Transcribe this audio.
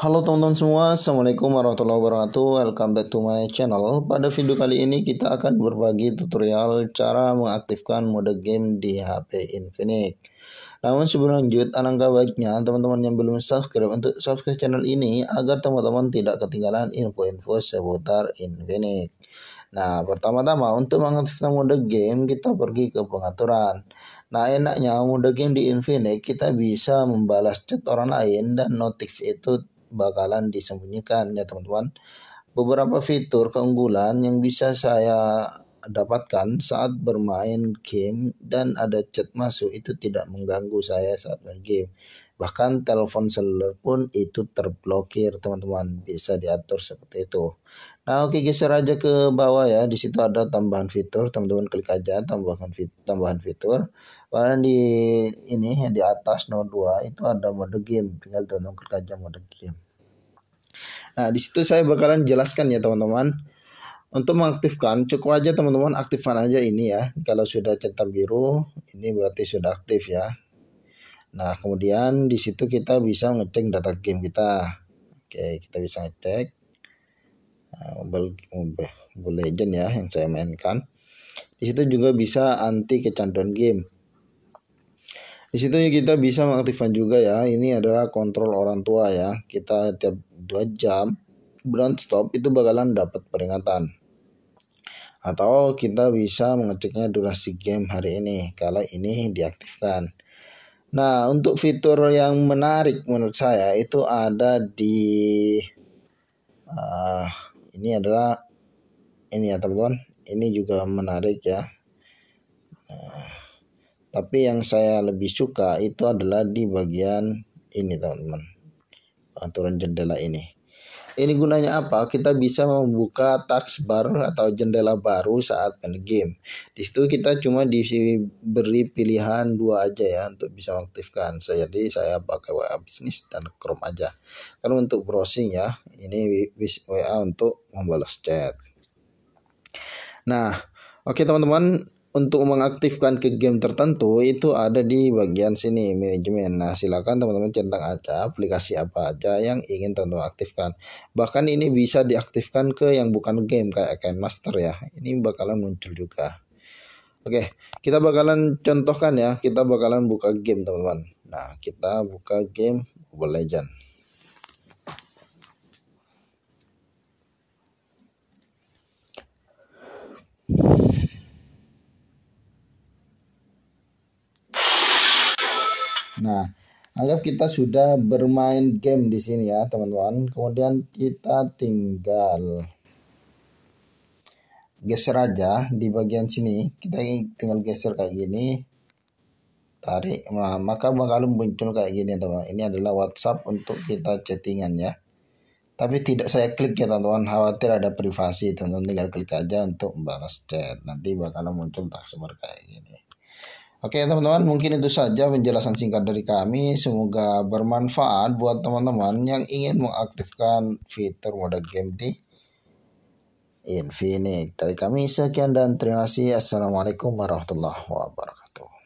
Halo teman-teman semua, Assalamualaikum warahmatullahi wabarakatuh Welcome back to my channel Pada video kali ini kita akan berbagi tutorial cara mengaktifkan mode game di HP Infinix Namun sebelum lanjut, alangkah baiknya teman-teman yang belum subscribe untuk subscribe channel ini Agar teman-teman tidak ketinggalan info-info seputar Infinix Nah, pertama-tama untuk mengaktifkan mode game kita pergi ke pengaturan. Nah, enaknya mode game di Infinix kita bisa membalas chat orang lain dan notif itu bakalan disembunyikan ya teman-teman. Beberapa fitur keunggulan yang bisa saya dapatkan saat bermain game dan ada chat masuk itu tidak mengganggu saya saat main game. Bahkan telepon seluler pun itu terblokir teman-teman bisa diatur seperti itu. Nah oke geser aja ke bawah ya di situ ada tambahan fitur teman-teman klik aja tambahan fitur tambahan fitur. Karena di ini di atas nomor 2 itu ada mode game tinggal teman-teman klik aja mode game. Nah di situ saya bakalan jelaskan ya teman-teman untuk mengaktifkan cukup aja teman-teman aktifkan aja ini ya. Kalau sudah centang biru ini berarti sudah aktif ya. Nah kemudian di situ kita bisa ngecek data game kita. Oke kita bisa ngecek nah, Mobile, Legend ya yang saya mainkan. Di situ juga bisa anti kecanduan game. Di situ kita bisa mengaktifkan juga ya. Ini adalah kontrol orang tua ya. Kita tiap 2 jam non stop itu bakalan dapat peringatan atau kita bisa mengeceknya durasi game hari ini kalau ini diaktifkan. Nah, untuk fitur yang menarik menurut saya itu ada di uh, ini adalah ini ya teman-teman, ini juga menarik ya. Uh, tapi yang saya lebih suka itu adalah di bagian ini teman-teman. Aturan jendela ini. Ini gunanya apa? Kita bisa membuka taskbar atau jendela baru saat main game. Di situ kita cuma diberi pilihan dua aja ya untuk bisa mengaktifkan. Jadi saya pakai WA bisnis dan Chrome aja. Kalau untuk browsing ya, ini WA untuk membalas chat. Nah, oke okay, teman-teman, untuk mengaktifkan ke game tertentu itu ada di bagian sini manajemen. Nah, silakan teman-teman centang aja aplikasi apa aja yang ingin teman-teman aktifkan. Bahkan ini bisa diaktifkan ke yang bukan game kayak Kain Master ya. Ini bakalan muncul juga. Oke, kita bakalan contohkan ya. Kita bakalan buka game, teman-teman. Nah, kita buka game Mobile Legends. Nah, anggap kita sudah bermain game di sini ya, teman-teman. Kemudian kita tinggal geser aja di bagian sini. Kita tinggal geser kayak gini. Tarik. Nah, maka bakal muncul kayak gini, teman. teman Ini adalah WhatsApp untuk kita chattingan ya. Tapi tidak saya klik ya teman-teman, khawatir ada privasi. Teman-teman tinggal klik aja untuk membalas chat. Nanti bakal muncul taksi kayak gini. Oke teman-teman mungkin itu saja penjelasan singkat dari kami semoga bermanfaat buat teman-teman yang ingin mengaktifkan fitur mode game di Infinix. Dari kami sekian dan terima kasih. Assalamualaikum warahmatullahi wabarakatuh.